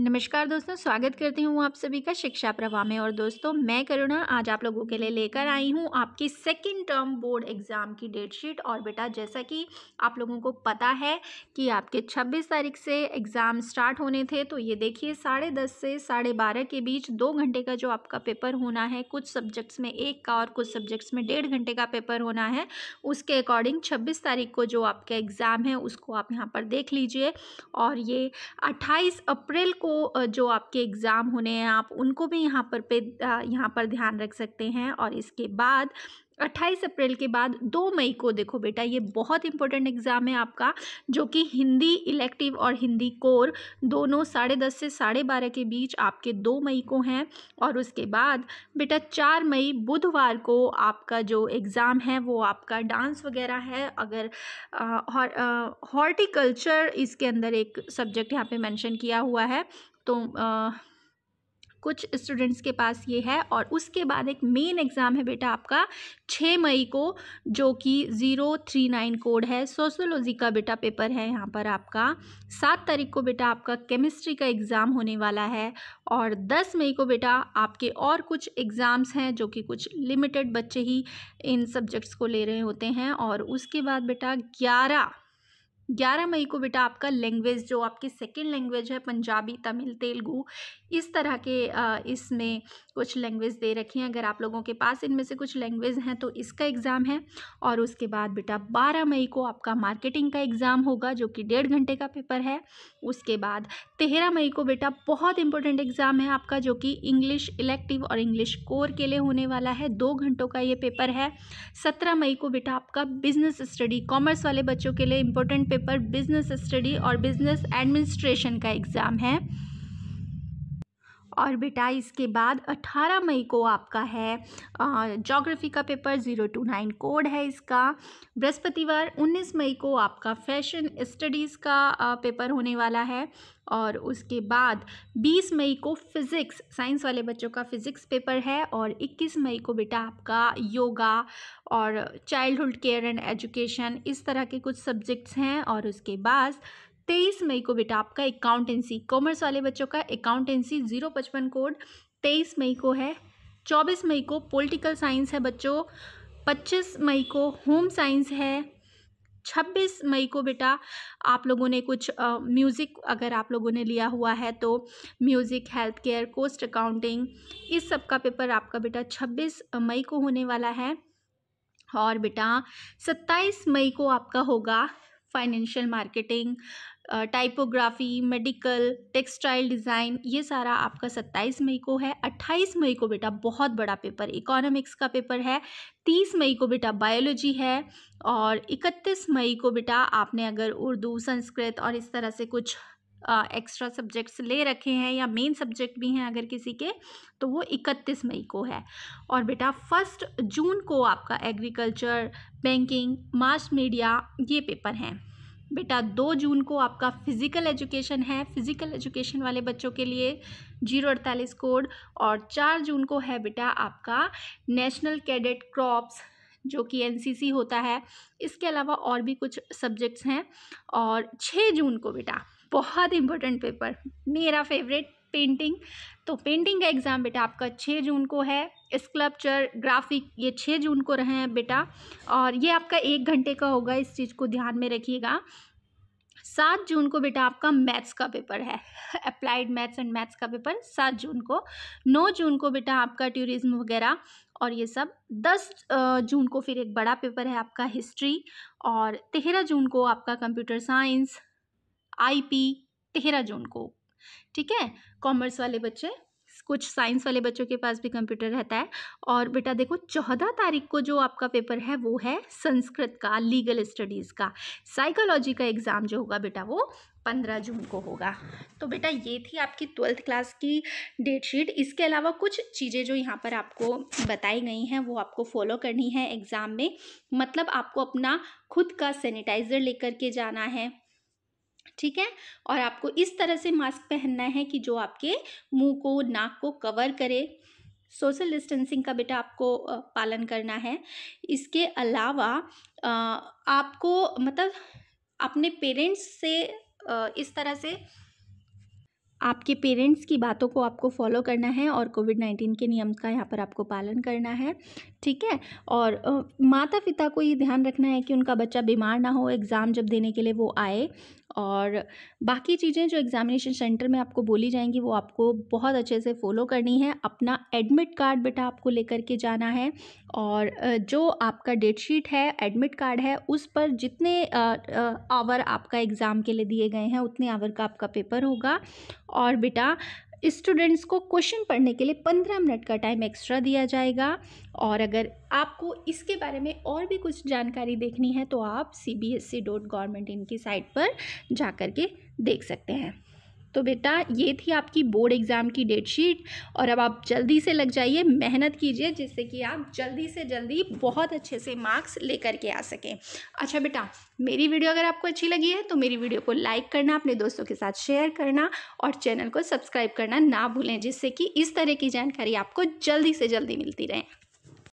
नमस्कार दोस्तों स्वागत करती हूँ आप सभी का शिक्षा प्रवाह में और दोस्तों मैं करुणा आज आप लोगों के लिए लेकर आई हूँ आपकी सेकंड टर्म बोर्ड एग्ज़ाम की डेट शीट और बेटा जैसा कि आप लोगों को पता है कि आपके 26 तारीख से एग्ज़ाम स्टार्ट होने थे तो ये देखिए साढ़े दस से साढ़े बारह के बीच दो घंटे का जो आपका पेपर होना है कुछ सब्जेक्ट्स में एक का और कुछ सब्जेक्ट्स में डेढ़ घंटे का पेपर होना है उसके अकॉर्डिंग छब्बीस तारीख को जो आपका एग्ज़ाम है उसको आप यहाँ पर देख लीजिए और ये अट्ठाईस अप्रैल को को जो आपके एग्ज़ाम होने हैं आप उनको भी यहाँ पर पे यहाँ पर ध्यान रख सकते हैं और इसके बाद अट्ठाईस अप्रैल के बाद दो मई को देखो बेटा ये बहुत इंपॉर्टेंट एग्ज़ाम है आपका जो कि हिंदी इलेक्टिव और हिंदी कोर दोनों साढ़े दस से साढ़े बारह के बीच आपके दो मई को हैं और उसके बाद बेटा चार मई बुधवार को आपका जो एग्ज़ाम है वो आपका डांस वगैरह है अगर हॉर्टिकल्चर इसके अंदर एक सब्जेक्ट यहाँ पे मेंशन किया हुआ है तो आ, कुछ स्टूडेंट्स के पास ये है और उसके बाद एक मेन एग्ज़ाम है बेटा आपका छः मई को जो कि ज़ीरो थ्री नाइन कोड है सोशोलॉजी का बेटा पेपर है यहाँ पर आपका सात तारीख को बेटा आपका केमिस्ट्री का एग्ज़ाम होने वाला है और दस मई को बेटा आपके और कुछ एग्ज़ाम्स हैं जो कि कुछ लिमिटेड बच्चे ही इन सब्जेक्ट्स को ले रहे होते हैं और उसके बाद बेटा ग्यारह ग्यारह मई को बेटा आपका लैंग्वेज जो आपकी सेकेंड लैंग्वेज है पंजाबी तमिल तेलुगु इस तरह के इसमें कुछ लैंग्वेज दे रखी हैं अगर आप लोगों के पास इनमें से कुछ लैंग्वेज हैं तो इसका एग्ज़ाम है और उसके बाद बेटा बारह मई को आपका मार्केटिंग का एग्ज़ाम होगा जो कि डेढ़ घंटे का पेपर है उसके बाद तेरह मई को बेटा बहुत इंपॉर्टेंट एग्ज़ाम है आपका जो कि इंग्लिश इलेक्टिव और इंग्लिश कोर के लिए होने वाला है दो घंटों का ये पेपर है सत्रह मई को बेटा आपका बिजनेस स्टडी कॉमर्स वाले बच्चों के लिए इंपॉर्टेंट पेपर बिजनेस स्टडी और बिजनेस एडमिनिस्ट्रेशन का एग्ज़ाम है और बेटा इसके बाद 18 मई को आपका है जोग्राफ़ी का paper zero two nine code है इसका बृहस्पतिवार 19 मई को आपका फैशन स्टडीज़ का पेपर होने वाला है और उसके बाद 20 मई को फिज़िक्स साइंस वाले बच्चों का फिज़िक्स पेपर है और 21 मई को बेटा आपका योगा और चाइल्डहुड केयर एंड एजुकेशन इस तरह के कुछ सब्जेक्ट्स हैं और उसके बाद तेईस मई को बेटा आपका अकाउंटेंसी कॉमर्स वाले बच्चों का अकाउंटेंसी जीरो पचपन कोड तेईस मई को है चौबीस मई को पॉलिटिकल साइंस है बच्चों पच्चीस मई को होम साइंस है छब्बीस मई को बेटा आप लोगों ने कुछ म्यूज़िक अगर आप लोगों ने लिया हुआ है तो music health care cost accounting इस सब का पेपर आपका बेटा छब्बीस मई को होने वाला है और बेटा सत्ताईस मई को आपका होगा financial marketing typography medical textile design ये सारा आपका 27 मई को है 28 मई को बेटा बहुत बड़ा पेपर इकोनॉमिक्स का पेपर है 30 मई को बेटा बायोलॉजी है और 31 मई को बेटा आपने अगर उर्दू संस्कृत और इस तरह से कुछ एक्स्ट्रा सब्जेक्ट्स ले रखे हैं या मेन सब्जेक्ट भी हैं अगर किसी के तो वो इकतीस मई को है और बेटा फर्स्ट जून को आपका एग्रीकल्चर बैंकिंग मास मीडिया ये पेपर हैं बेटा दो जून को आपका फिज़िकल एजुकेशन है फिज़िकल एजुकेशन वाले बच्चों के लिए जीरो अड़तालीस कोड और चार जून को है बेटा आपका नेशनल कैडेट क्रॉप्स जो कि एनसीसी होता है इसके अलावा और भी कुछ सब्जेक्ट्स हैं और छः जून को बेटा बहुत इंपॉर्टेंट पेपर मेरा फेवरेट पेंटिंग तो पेंटिंग का एग्ज़ाम बेटा आपका छः जून को है स्कल्पचर ग्राफिक ये छः जून को रहे हैं बेटा और ये आपका एक घंटे का होगा इस चीज़ को ध्यान में रखिएगा सात जून को बेटा आपका मैथ्स का पेपर है अप्लाइड मैथ्स एंड मैथ्स का पेपर सात जून को नौ जून को बेटा आपका टूरिज्म वगैरह और ये सब दस जून को फिर एक बड़ा पेपर है आपका हिस्ट्री और तेरह जून को आपका कंप्यूटर साइंस आईपी तेरह जून को ठीक है कॉमर्स वाले बच्चे कुछ साइंस वाले बच्चों के पास भी कंप्यूटर रहता है और बेटा देखो चौदह तारीख को जो आपका पेपर है वो है संस्कृत का लीगल स्टडीज़ का साइकोलॉजी का एग्ज़ाम जो होगा बेटा वो पंद्रह जून को होगा तो बेटा ये थी आपकी ट्वेल्थ क्लास की डेट शीट इसके अलावा कुछ चीज़ें जो यहाँ पर आपको बताई गई हैं वो आपको फॉलो करनी है एग्ज़ाम में मतलब आपको अपना खुद का सैनिटाइज़र लेकर के जाना है ठीक है और आपको इस तरह से मास्क पहनना है कि जो आपके मुंह को नाक को कवर करे सोशल डिस्टेंसिंग का बेटा आपको पालन करना है इसके अलावा आपको मतलब अपने पेरेंट्स से इस तरह से आपके पेरेंट्स की बातों को आपको फॉलो करना है और कोविड नाइन्टीन के नियम का यहाँ पर आपको पालन करना है ठीक है और माता पिता को ये ध्यान रखना है कि उनका बच्चा बीमार ना हो एग्ज़ाम जब देने के लिए वो आए और बाकी चीज़ें जो एग्ज़ामिनेशन सेंटर में आपको बोली जाएंगी वो आपको बहुत अच्छे से फॉलो करनी है अपना एडमिट कार्ड बेटा आपको लेकर के जाना है और जो आपका डेट शीट है एडमिट कार्ड है उस पर जितने आवर आपका एग्ज़ाम के लिए दिए गए हैं उतने आवर का आपका पेपर होगा और बेटा स्टूडेंट्स को क्वेश्चन पढ़ने के लिए पंद्रह मिनट का टाइम एक्स्ट्रा दिया जाएगा और अगर आपको इसके बारे में और भी कुछ जानकारी देखनी है तो आप C B S E dot government इनकी साइट पर जा कर के देख सकते हैं तो बेटा ये थी आपकी बोर्ड एग्ज़ाम की डेट शीट और अब आप जल्दी से लग जाइए मेहनत कीजिए जिससे कि आप जल्दी से जल्दी बहुत अच्छे से मार्क्स लेकर के आ सकें अच्छा बेटा मेरी वीडियो अगर आपको अच्छी लगी है तो मेरी वीडियो को लाइक करना अपने दोस्तों के साथ शेयर करना और चैनल को सब्सक्राइब करना ना भूलें जिससे कि इस तरह की जानकारी आपको जल्दी से जल्दी मिलती रहें